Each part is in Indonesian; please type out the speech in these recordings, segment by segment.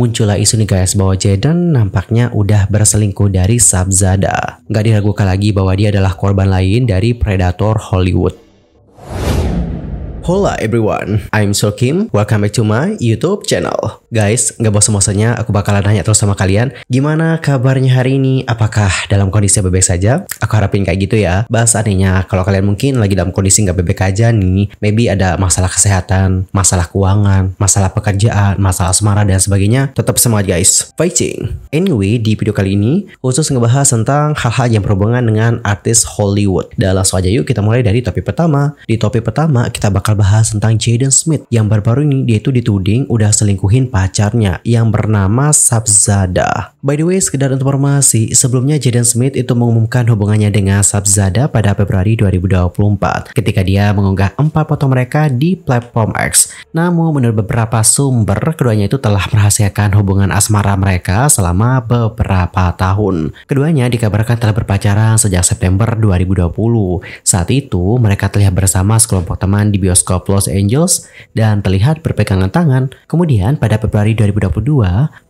muncullah isu nih guys bahwa Jaden nampaknya udah berselingkuh dari Sabzada. Gak diragukan lagi bahwa dia adalah korban lain dari predator Hollywood. Hola everyone, I'm Sir Kim. Welcome back to my YouTube channel. Guys, nggak bosan-bosannya aku bakalan nanya terus sama kalian, gimana kabarnya hari ini? Apakah dalam kondisi baik-baik saja? Aku harapin kayak gitu ya. Bahas anehnya, kalau kalian mungkin lagi dalam kondisi nggak baik aja nih, maybe ada masalah kesehatan, masalah keuangan, masalah pekerjaan, masalah asmara dan sebagainya, tetap semangat guys. Fighting. Anyway, di video kali ini khusus ngebahas tentang hal-hal yang berhubungan dengan artis Hollywood. Dalam langsung aja yuk kita mulai dari topik pertama. Di topik pertama kita bakal bakal bahas tentang Jaden Smith yang baru-baru ini dia itu dituding udah selingkuhin pacarnya yang bernama Sabzada. By the way, sekedar informasi, sebelumnya Jaden Smith itu mengumumkan hubungannya dengan Sabzada pada Februari 2024 ketika dia mengunggah empat foto mereka di platform X. Namun menurut beberapa sumber, keduanya itu telah merahasiakan hubungan asmara mereka selama beberapa tahun. Keduanya dikabarkan telah berpacaran sejak September 2020. Saat itu, mereka terlihat bersama sekelompok teman di bioskop. Bioskop Los Angeles dan terlihat berpegangan tangan. Kemudian pada Februari 2022,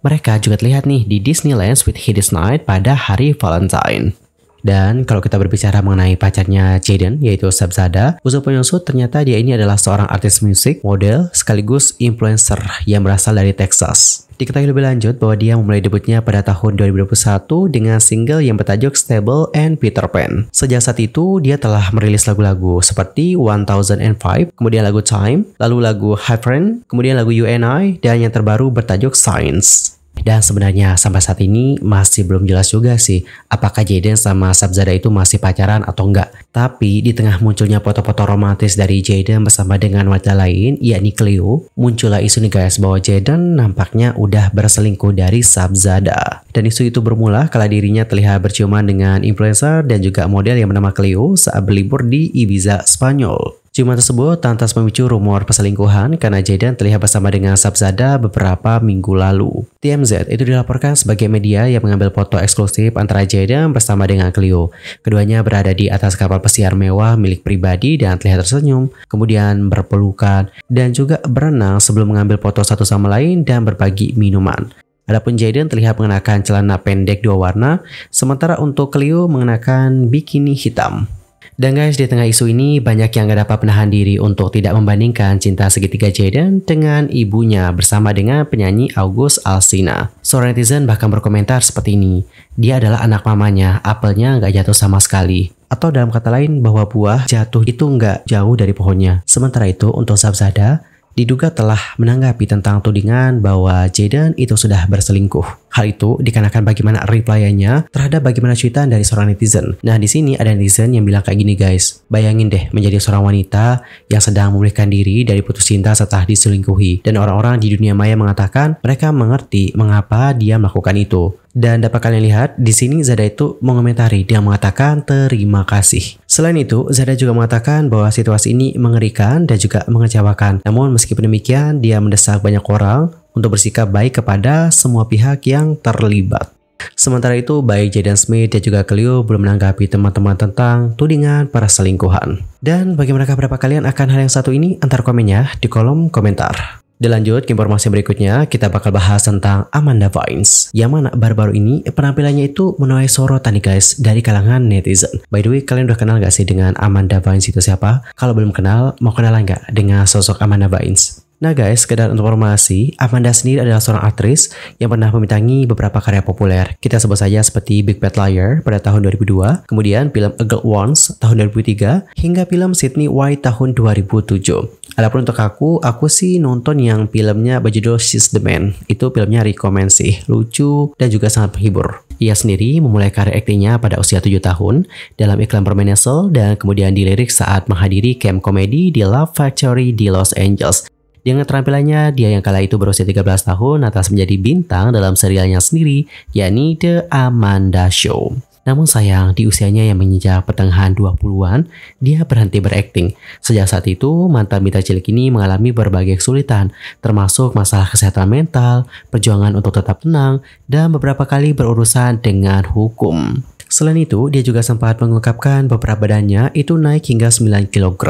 mereka juga terlihat nih di Disneyland with Hades Night pada hari Valentine. Dan kalau kita berbicara mengenai pacarnya Jaden, yaitu Sabzada, Uso penyusut ternyata dia ini adalah seorang artis musik, model, sekaligus influencer yang berasal dari Texas. Diketahui lebih lanjut bahwa dia memulai debutnya pada tahun 2021 dengan single yang bertajuk Stable and Peter Pan. Sejak saat itu, dia telah merilis lagu-lagu seperti 1005, kemudian lagu Time, lalu lagu High Friend, kemudian lagu I, dan yang terbaru bertajuk Science. Dan sebenarnya sampai saat ini masih belum jelas juga sih apakah Jaden sama Sabzada itu masih pacaran atau enggak. Tapi di tengah munculnya foto-foto romantis dari Jaden bersama dengan wanita lain yakni Cleo, muncullah isu nih guys bahwa Jaden nampaknya udah berselingkuh dari Sabzada. Dan isu itu bermula kala dirinya terlihat berciuman dengan influencer dan juga model yang bernama Cleo saat berlibur di Ibiza, Spanyol. Cuma tersebut tantas memicu rumor perselingkuhan karena Jaden terlihat bersama dengan Sabzada beberapa minggu lalu. TMZ itu dilaporkan sebagai media yang mengambil foto eksklusif antara Jaden bersama dengan Cleo. Keduanya berada di atas kapal pesiar mewah milik pribadi dan terlihat tersenyum, kemudian berpelukan, dan juga berenang sebelum mengambil foto satu sama lain dan berbagi minuman. Adapun Jaden terlihat mengenakan celana pendek dua warna, sementara untuk Cleo mengenakan bikini hitam. Dan guys, di tengah isu ini banyak yang gak dapat menahan diri untuk tidak membandingkan cinta segitiga Jaden dengan ibunya bersama dengan penyanyi August Alsina. Seorang netizen bahkan berkomentar seperti ini, dia adalah anak mamanya, apelnya gak jatuh sama sekali. Atau dalam kata lain bahwa buah jatuh itu nggak jauh dari pohonnya. Sementara itu untuk Zabzada diduga telah menanggapi tentang tudingan bahwa Jaden itu sudah berselingkuh. Hal itu dikarenakan bagaimana reply-nya terhadap bagaimana cuitan dari seorang netizen. Nah, di sini ada netizen yang bilang kayak gini guys. Bayangin deh menjadi seorang wanita yang sedang memulihkan diri dari putus cinta setelah diselingkuhi. Dan orang-orang di dunia maya mengatakan mereka mengerti mengapa dia melakukan itu. Dan dapat kalian lihat, di sini Zada itu mengomentari dia mengatakan terima kasih. Selain itu, Zada juga mengatakan bahwa situasi ini mengerikan dan juga mengecewakan. Namun meskipun demikian, dia mendesak banyak orang untuk bersikap baik kepada semua pihak yang terlibat. Sementara itu, baik Jaden Smith dan juga Cleo belum menanggapi teman-teman tentang tudingan para selingkuhan. Dan bagaimana kabar kalian akan hal yang satu ini? Antar komennya di kolom komentar. Dilanjut, ke informasi berikutnya, kita bakal bahas tentang Amanda Vines. Yang mana baru-baru ini penampilannya itu menuai sorotan nih guys dari kalangan netizen. By the way, kalian udah kenal gak sih dengan Amanda Vines itu siapa? Kalau belum kenal, mau kenalan gak dengan sosok Amanda Vines? Nah guys, sekedar informasi, Amanda sendiri adalah seorang aktris yang pernah memintangi beberapa karya populer. Kita sebut saja seperti Big Bad Liar pada tahun 2002, kemudian film A Girl Once tahun 2003, hingga film Sydney White tahun 2007. Adapun untuk aku, aku sih nonton yang filmnya berjudul She's the Man. Itu filmnya rekomend sih, lucu dan juga sangat menghibur. Ia sendiri memulai karir aktingnya pada usia 7 tahun dalam iklan permen dan kemudian dilirik saat menghadiri camp komedi di Love Factory di Los Angeles. Dengan terampilannya, dia yang kala itu berusia 13 tahun atas menjadi bintang dalam serialnya sendiri, yakni The Amanda Show. Namun sayang, di usianya yang menginjak pertengahan 20-an, dia berhenti berakting. Sejak saat itu, mantan bintang cilik ini mengalami berbagai kesulitan, termasuk masalah kesehatan mental, perjuangan untuk tetap tenang, dan beberapa kali berurusan dengan hukum. Selain itu, dia juga sempat mengungkapkan beberapa badannya itu naik hingga 9 kg.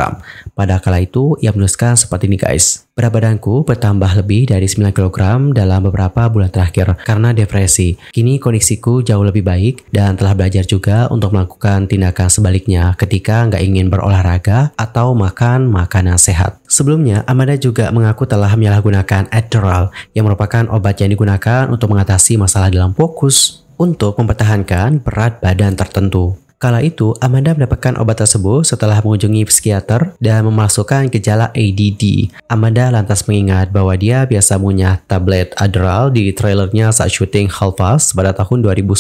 Pada kala itu, ia menuliskan seperti ini guys. Berat badanku bertambah lebih dari 9 kg dalam beberapa bulan terakhir karena depresi. Kini kondisiku jauh lebih baik dan telah belajar juga untuk melakukan tindakan sebaliknya ketika nggak ingin berolahraga atau makan makanan sehat. Sebelumnya, Amanda juga mengaku telah menyalahgunakan Adderall yang merupakan obat yang digunakan untuk mengatasi masalah dalam fokus, untuk mempertahankan berat badan tertentu. Kala itu, Amanda mendapatkan obat tersebut setelah mengunjungi psikiater dan memasukkan gejala ADD. Amanda lantas mengingat bahwa dia biasa punya tablet Adderall di trailernya saat syuting Half-Past pada tahun 2010,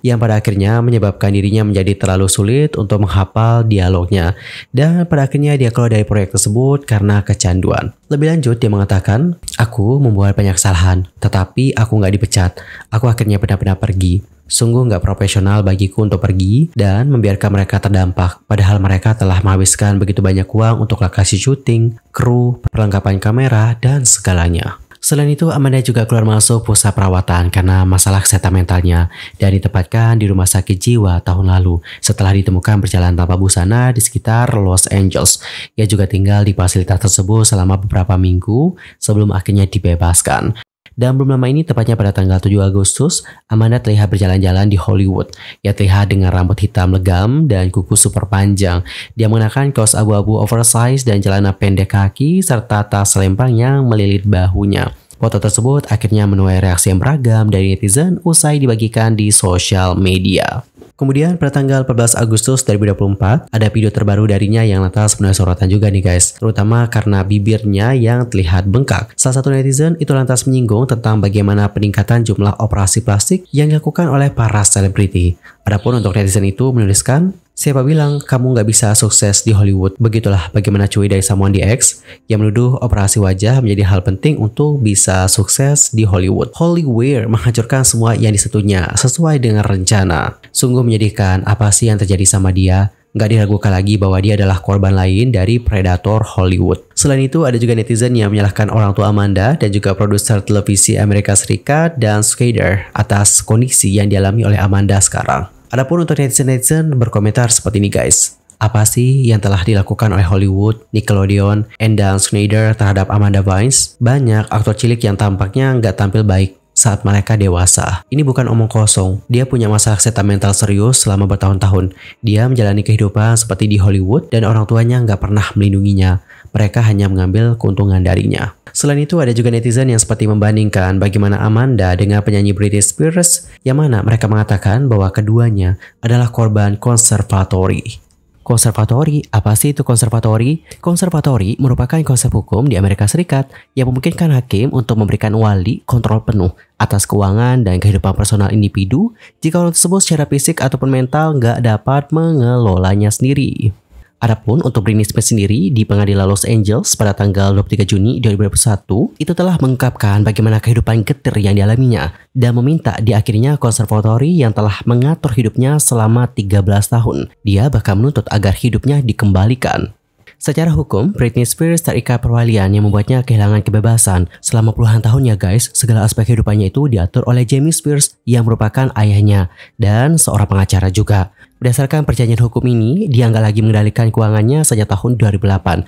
yang pada akhirnya menyebabkan dirinya menjadi terlalu sulit untuk menghafal dialognya. Dan pada akhirnya dia keluar dari proyek tersebut karena kecanduan. Lebih lanjut, dia mengatakan, Aku membuat banyak kesalahan, tetapi aku nggak dipecat. Aku akhirnya benar-benar pergi. Sungguh nggak profesional bagiku untuk pergi dan membiarkan mereka terdampak. Padahal mereka telah menghabiskan begitu banyak uang untuk lokasi syuting, kru, perlengkapan kamera, dan segalanya. Selain itu, Amanda juga keluar masuk pusat perawatan karena masalah kesehatan mentalnya dan ditempatkan di rumah sakit jiwa tahun lalu setelah ditemukan berjalan tanpa busana di sekitar Los Angeles. Ia juga tinggal di fasilitas tersebut selama beberapa minggu sebelum akhirnya dibebaskan. Dan belum lama ini, tepatnya pada tanggal 7 Agustus, Amanda terlihat berjalan-jalan di Hollywood. Ia terlihat dengan rambut hitam legam dan kuku super panjang. Dia mengenakan kaos abu-abu oversize dan celana pendek kaki serta tas selempang yang melilit bahunya. Foto tersebut akhirnya menuai reaksi yang beragam dari netizen usai dibagikan di sosial media. Kemudian pada tanggal 14 Agustus 2024 ada video terbaru darinya yang lantas menuai sorotan juga nih guys, terutama karena bibirnya yang terlihat bengkak. Salah satu netizen itu lantas menyinggung tentang bagaimana peningkatan jumlah operasi plastik yang dilakukan oleh para selebriti. Adapun untuk netizen itu menuliskan, Siapa bilang kamu nggak bisa sukses di Hollywood? Begitulah bagaimana cuy dari Samuan DX yang menuduh operasi wajah menjadi hal penting untuk bisa sukses di Hollywood. Hollywood menghancurkan semua yang disetunya sesuai dengan rencana. Sungguh menyedihkan apa sih yang terjadi sama dia? Nggak diragukan lagi bahwa dia adalah korban lain dari predator Hollywood. Selain itu, ada juga netizen yang menyalahkan orang tua Amanda dan juga produser televisi Amerika Serikat dan Skader atas kondisi yang dialami oleh Amanda sekarang. Adapun untuk netizen-netizen berkomentar seperti ini guys. Apa sih yang telah dilakukan oleh Hollywood, Nickelodeon, dan Schneider terhadap Amanda Bynes? Banyak aktor cilik yang tampaknya nggak tampil baik saat mereka dewasa. Ini bukan omong kosong. Dia punya masalah kesehatan mental serius selama bertahun-tahun. Dia menjalani kehidupan seperti di Hollywood dan orang tuanya nggak pernah melindunginya mereka hanya mengambil keuntungan darinya. Selain itu, ada juga netizen yang seperti membandingkan bagaimana Amanda dengan penyanyi Britney Spears, yang mana mereka mengatakan bahwa keduanya adalah korban konservatori. Konservatori, apa sih itu konservatori? Konservatori merupakan konsep hukum di Amerika Serikat yang memungkinkan hakim untuk memberikan wali kontrol penuh atas keuangan dan kehidupan personal individu jika orang tersebut secara fisik ataupun mental nggak dapat mengelolanya sendiri. Adapun untuk Britney Spears sendiri di pengadilan Los Angeles pada tanggal 23 Juni 2021 itu telah mengungkapkan bagaimana kehidupan getir yang dialaminya dan meminta di akhirnya konservatori yang telah mengatur hidupnya selama 13 tahun. Dia bahkan menuntut agar hidupnya dikembalikan. Secara hukum, Britney Spears terikat perwalian yang membuatnya kehilangan kebebasan. Selama puluhan tahun ya guys, segala aspek kehidupannya itu diatur oleh Jamie Spears yang merupakan ayahnya dan seorang pengacara juga. Berdasarkan perjanjian hukum ini, dia nggak lagi mengendalikan keuangannya sejak tahun 2008.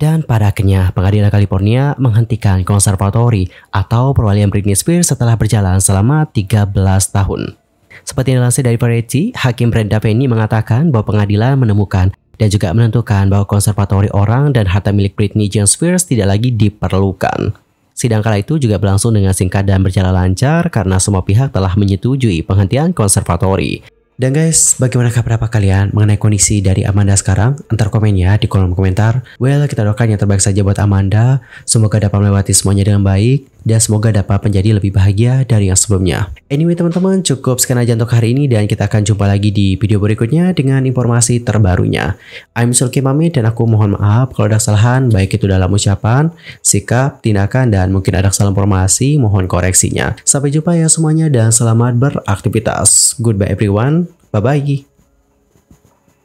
Dan pada akhirnya, pengadilan California menghentikan konservatori atau perwalian Britney Spears setelah berjalan selama 13 tahun. Seperti dilansir dari Variety, Hakim Brenda Penny mengatakan bahwa pengadilan menemukan dan juga menentukan bahwa konservatori orang dan harta milik Britney Jean Spears tidak lagi diperlukan. Sidang kala itu juga berlangsung dengan singkat dan berjalan lancar karena semua pihak telah menyetujui penghentian konservatori. Dan guys, bagaimana pendapat kalian mengenai kondisi dari Amanda sekarang? Antar komen ya di kolom komentar. Well, kita doakan yang terbaik saja buat Amanda. Semoga dapat melewati semuanya dengan baik dan semoga dapat menjadi lebih bahagia dari yang sebelumnya. Anyway teman-teman cukup sekian aja untuk hari ini dan kita akan jumpa lagi di video berikutnya dengan informasi terbarunya. I'm Sulki Mami dan aku mohon maaf kalau ada kesalahan baik itu dalam ucapan, sikap, tindakan dan mungkin ada kesalahan informasi mohon koreksinya. Sampai jumpa ya semuanya dan selamat beraktivitas. Goodbye everyone. Bye bye.